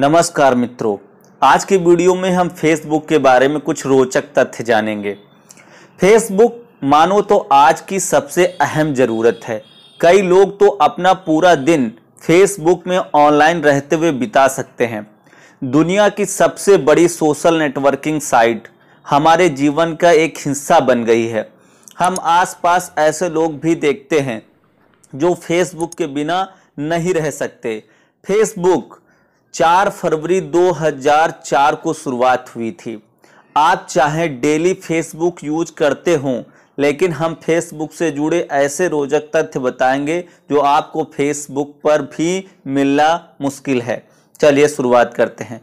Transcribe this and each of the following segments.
नमस्कार मित्रों आज के वीडियो में हम फेसबुक के बारे में कुछ रोचक तथ्य जानेंगे फेसबुक मानो तो आज की सबसे अहम ज़रूरत है कई लोग तो अपना पूरा दिन फेसबुक में ऑनलाइन रहते हुए बिता सकते हैं दुनिया की सबसे बड़ी सोशल नेटवर्किंग साइट हमारे जीवन का एक हिस्सा बन गई है हम आसपास ऐसे लोग भी देखते हैं जो फेसबुक के बिना नहीं रह सकते फेसबुक चार फरवरी 2004 को शुरुआत हुई थी आप चाहे डेली फेसबुक यूज करते हों लेकिन हम फेसबुक से जुड़े ऐसे रोचक तथ्य बताएंगे जो आपको फेसबुक पर भी मिलना मुश्किल है चलिए शुरुआत करते हैं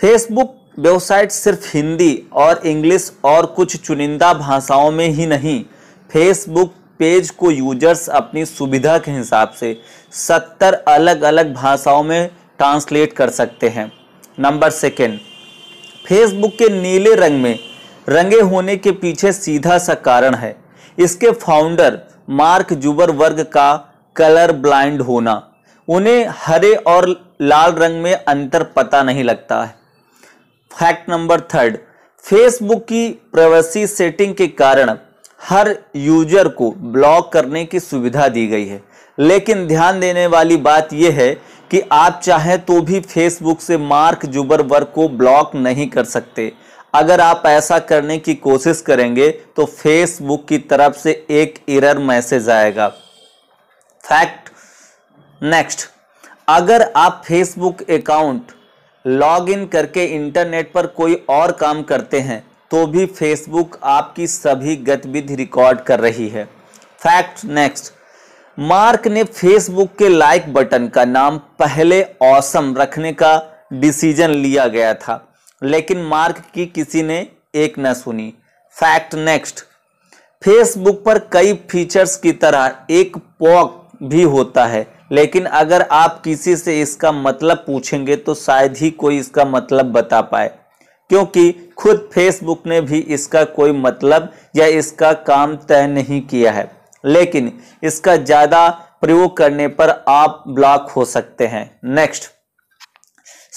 फेसबुक वेबसाइट सिर्फ हिंदी और इंग्लिश और कुछ चुनिंदा भाषाओं में ही नहीं फेसबुक पेज को यूजर्स अपनी सुविधा के हिसाब से सत्तर अलग अलग भाषाओं में ट्रांसलेट कर सकते हैं नंबर सेकेंड फेसबुक के नीले रंग में रंगे होने के पीछे सीधा सा कारण है इसके फाउंडर मार्क जुबर वर्ग का कलर ब्लाइंड होना उन्हें हरे और लाल रंग में अंतर पता नहीं लगता है फैक्ट नंबर थर्ड फेसबुक की प्राइवेसी सेटिंग के कारण हर यूजर को ब्लॉक करने की सुविधा दी गई है लेकिन ध्यान देने वाली बात यह है कि आप चाहें तो भी फेसबुक से मार्क वर्ग को ब्लॉक नहीं कर सकते अगर आप ऐसा करने की कोशिश करेंगे तो फेसबुक की तरफ से एक एरर मैसेज आएगा फैक्ट नेक्स्ट अगर आप फेसबुक अकाउंट लॉगिन करके इंटरनेट पर कोई और काम करते हैं तो भी फेसबुक आपकी सभी गतिविधि रिकॉर्ड कर रही है फैक्ट नेक्स्ट मार्क ने फेसबुक के लाइक बटन का नाम पहले औसम रखने का डिसीजन लिया गया था लेकिन मार्क की किसी ने एक न सुनी फैक्ट नेक्स्ट फेसबुक पर कई फीचर्स की तरह एक पॉक भी होता है लेकिन अगर आप किसी से इसका मतलब पूछेंगे तो शायद ही कोई इसका मतलब बता पाए क्योंकि खुद फेसबुक ने भी इसका कोई मतलब या इसका काम तय नहीं किया है लेकिन इसका ज्यादा प्रयोग करने पर आप ब्लॉक हो सकते हैं नेक्स्ट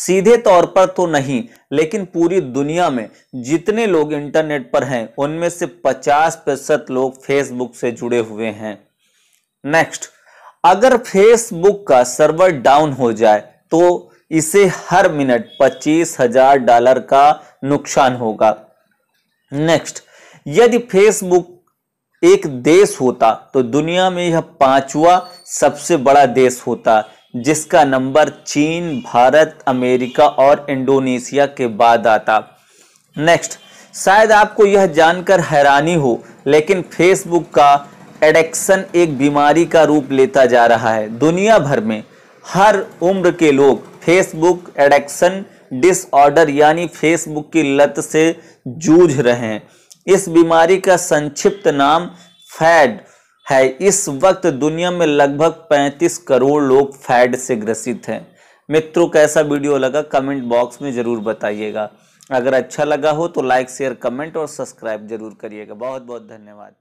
सीधे तौर पर तो नहीं लेकिन पूरी दुनिया में जितने लोग इंटरनेट पर हैं उनमें से 50 प्रतिशत लोग फेसबुक से जुड़े हुए हैं नेक्स्ट अगर फेसबुक का सर्वर डाउन हो जाए तो इसे हर मिनट पच्चीस हजार डॉलर का नुकसान होगा नेक्स्ट यदि फेसबुक एक देश होता तो दुनिया में यह पांचवा सबसे बड़ा देश होता जिसका नंबर चीन भारत अमेरिका और इंडोनेशिया के बाद आता नेक्स्ट शायद आपको यह जानकर हैरानी हो लेकिन फेसबुक का एडिक्शन एक बीमारी का रूप लेता जा रहा है दुनिया भर में हर उम्र के लोग फेसबुक एडिक्शन डिसऑर्डर यानी फेसबुक की लत से जूझ रहे हैं इस बीमारी का संक्षिप्त नाम फैड है इस वक्त दुनिया में लगभग 35 करोड़ लोग फैड से ग्रसित हैं मित्रों कैसा वीडियो लगा कमेंट बॉक्स में ज़रूर बताइएगा अगर अच्छा लगा हो तो लाइक शेयर कमेंट और सब्सक्राइब जरूर करिएगा बहुत बहुत धन्यवाद